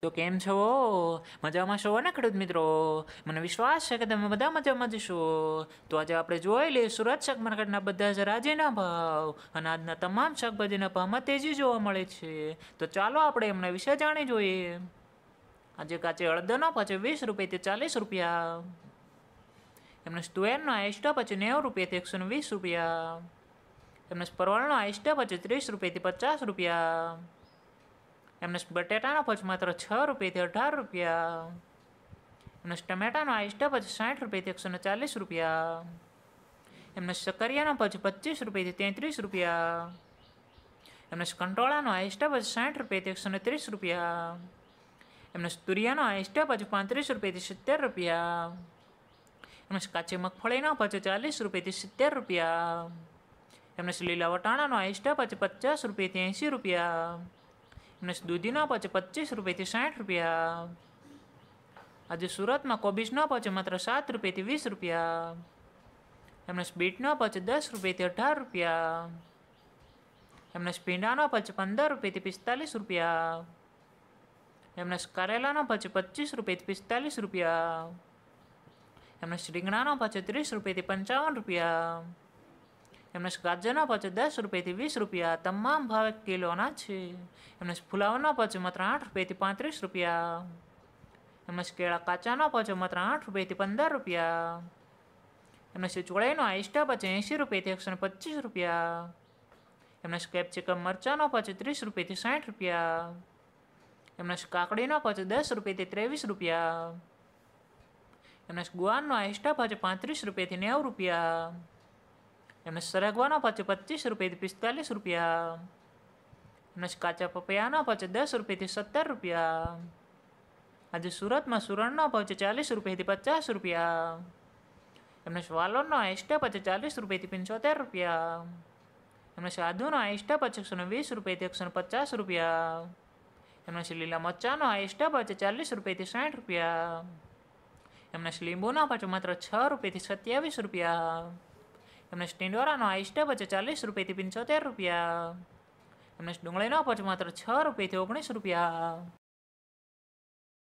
તો કેમ છો મજામાં છો ને ખેડૂત મિત્રો મને વિશ્વાસ છે કે તમે બધા મજામાં જશો તો આજે આપણે જોઈ લઈએ સુરત શાક માર્કેટના બધા જ રાજીના ભાવ અને આજના તમામ શાકભાજીના ભાવમાં તેજી જોવા મળે છે તો ચાલો આપણે એમના વિશે જાણી જોઈએ આજે કાચે અડદનો પાછો વીસ રૂપિયાથી ચાલીસ રૂપિયા એમને સ્તુએરનો આઈસ્ટા પાછો નેવું રૂપિયાથી એકસો વીસ રૂપિયા એમને સ્પરવાળનો આઈસ્ટા પાછો ત્રીસ રૂપિયાથી પચાસ રૂપિયા એમને બટેટાનો પચ માત્ર છ રૂપિયાથી અઢાર રૂપિયા એમને ટમેટાનો આઈસ્ટ પચ સાઠ રૂપિયાથી એકસો ને ચાલીસ રૂપિયા એમને સકરિયાનો પચ પચીસ રૂપિયાથી તેત્રીસ રૂપિયા એમને કંટોળાનો આઈસ્ટ પચ સાઠ રૂપિયાથી એકસો ને ત્રીસ રૂપિયા એમને તુરિયાનો આઈસ્ટ પચ પાંત્રીસ રૂપિયાથી સિત્તેર રૂપિયા એમને કાચી મગફળીનો પચ ચાલીસ રૂપિયાથી સિત્તેર રૂપિયા એમને લીલા વટાણાનો આઈસ્ટ પચ પચાસ રૂપિયાથી એંસી રૂપિયા અને દૂધીના પહોંચે પચીસ રૂપિયાથી સાઠ રૂપિયા આજે સુરતમાં કોબીજના પહોંચે માત્ર સાત રૂપિયાથી વીસ રૂપિયા એમને બીટના પહોંચે દસ રૂપિયાથી અઢાર રૂપિયા એમને ભીંડાના પહોંચે પંદર રૂપિયાથી પિસ્તાલીસ રૂપિયા એમને કરેલાના પહોંચે પચીસ રૂપિયાથી પિસ્તાલીસ રૂપિયા એમને રીંગણાના પહોંચે ત્રીસ રૂપિયાથી પંચાવન રૂપિયા એમને ગાજરના પાછું દસ રૂપિયાથી વીસ રૂપિયા તમામ ભાવે કિલોના છે એમને ફુલાવના પછી માત્ર આઠ રૂપિયાથી પાંત્રીસ રૂપિયા એમને કેળા કાચાના પાછું માત્ર આઠ રૂપિયાથી પંદર રૂપિયા એમને ચોળાઈનો આઈસ્ટા પાછું એંસી રૂપિયાથી એકસો ને પચીસ રૂપિયા એમને કેપ્સિકમ મરચાનો પાછું ત્રીસ રૂપિયાથી સાઠ રૂપિયા એમને કાકડીનો પાછું દસ રૂપિયાથી ત્રેવીસ રૂપિયા એમને ગુવાનનો આઈસ્ટા પાછું પાંત્રીસ રૂપિયાથી નેવું રૂપિયા એમને સરગવાનો પાછું પચીસ રૂપિયાથી પિસ્તાલીસ રૂપિયા અને કાચા પપૈયાના પાછે દસ રૂપિયાથી સત્તર રૂપિયા આજે સુરતમાં સુરણનો ભાવ ચાલીસ રૂપિયાથી પચાસ રૂપિયા એમને વાલોનનો આઈસ્ટા પછી ચાલીસ રૂપિયાથી પંચોતેર રૂપિયા એમને સાધુનો આઈસ્ટા પછી એકસો વીસ રૂપિયાથી એકસો પચાસ રૂપિયા એમને લીલા મરચાનો આઈસ્ટા પછી ચાલીસ રૂપિયાથી સાઠ રૂપિયા એમને લીંબુના પાછું માત્ર છ રૂપિયાથી સત્યાવીસ રૂપિયા તમને સ્ટીંડોરાનો આ સ્ટેપ છે ચાલીસ રૂપિયાથી પંચોતેર રૂપિયા તમને ડુંગળીનો પચ માત્ર છ રૂપિયાથી ઓગણીસ રૂપિયા